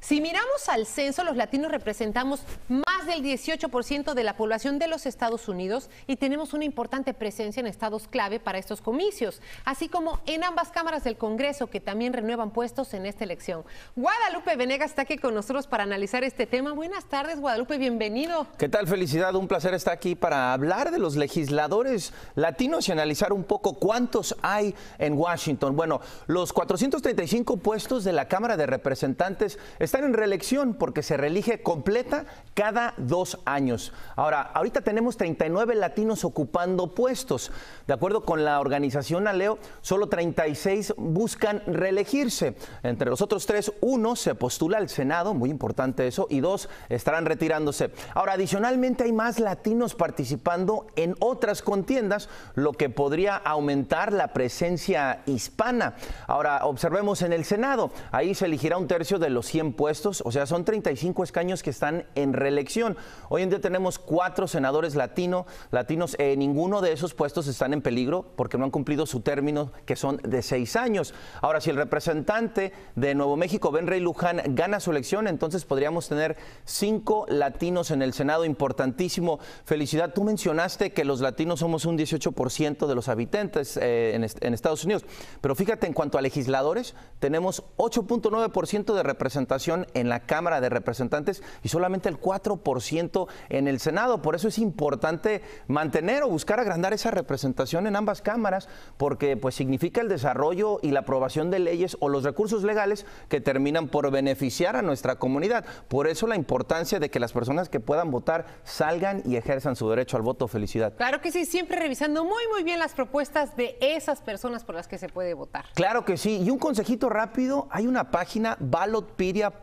Si miramos al censo, los latinos representamos más del 18% de la población de los Estados Unidos y tenemos una importante presencia en estados clave para estos comicios, así como en ambas cámaras del Congreso que también renuevan puestos en esta elección. Guadalupe Venegas está aquí con nosotros para analizar este tema. Buenas tardes, Guadalupe, bienvenido. ¿Qué tal? Felicidad, un placer estar aquí para hablar de los legisladores latinos y analizar un poco cuántos hay en Washington. Bueno, los 435 puestos de la Cámara de Representantes están en reelección porque se reelige completa cada dos años. Ahora, ahorita tenemos 39 latinos ocupando puestos. De acuerdo con la organización Aleo, solo 36 buscan reelegirse. Entre los otros tres, uno se postula al Senado, muy importante eso, y dos estarán retirándose. Ahora, adicionalmente hay más latinos participando en otras contiendas, lo que podría aumentar la presencia hispana. Ahora, observemos en el Senado, ahí se elegirá un tercio de los 100 puestos, o sea, son 35 escaños que están en reelección. Hoy en día tenemos cuatro senadores latino, latinos, eh, ninguno de esos puestos están en peligro porque no han cumplido su término, que son de seis años. Ahora, si el representante de Nuevo México, Ben Rey Luján, gana su elección, entonces podríamos tener cinco latinos en el Senado, importantísimo. Felicidad, tú mencionaste que los latinos somos un 18% de los habitantes eh, en, en Estados Unidos, pero fíjate, en cuanto a legisladores, tenemos 8.9% de representación en la Cámara de Representantes y solamente el 4% en el Senado. Por eso es importante mantener o buscar agrandar esa representación en ambas cámaras, porque pues significa el desarrollo y la aprobación de leyes o los recursos legales que terminan por beneficiar a nuestra comunidad. Por eso la importancia de que las personas que puedan votar salgan y ejerzan su derecho al voto. Felicidad. Claro que sí, siempre revisando muy muy bien las propuestas de esas personas por las que se puede votar. Claro que sí, y un consejito rápido, hay una página ballotpedia.com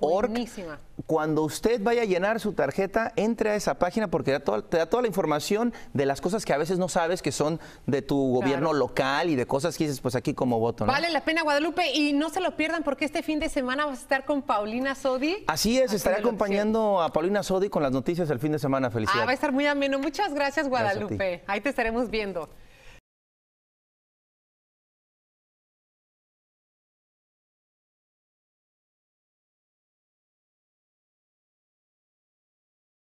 Buenísima. Cuando usted vaya a llenar su tarjeta, entre a esa página porque te da toda la información de las cosas que a veces no sabes que son de tu gobierno local y de cosas que dices, pues aquí como voto. Vale la pena, Guadalupe, y no se lo pierdan porque este fin de semana vas a estar con Paulina Sodi. Así es, estaré acompañando a Paulina Sodi con las noticias el fin de semana. Felicidades. Ah, va a estar muy ameno. Muchas gracias, Guadalupe. Ahí te estaremos viendo.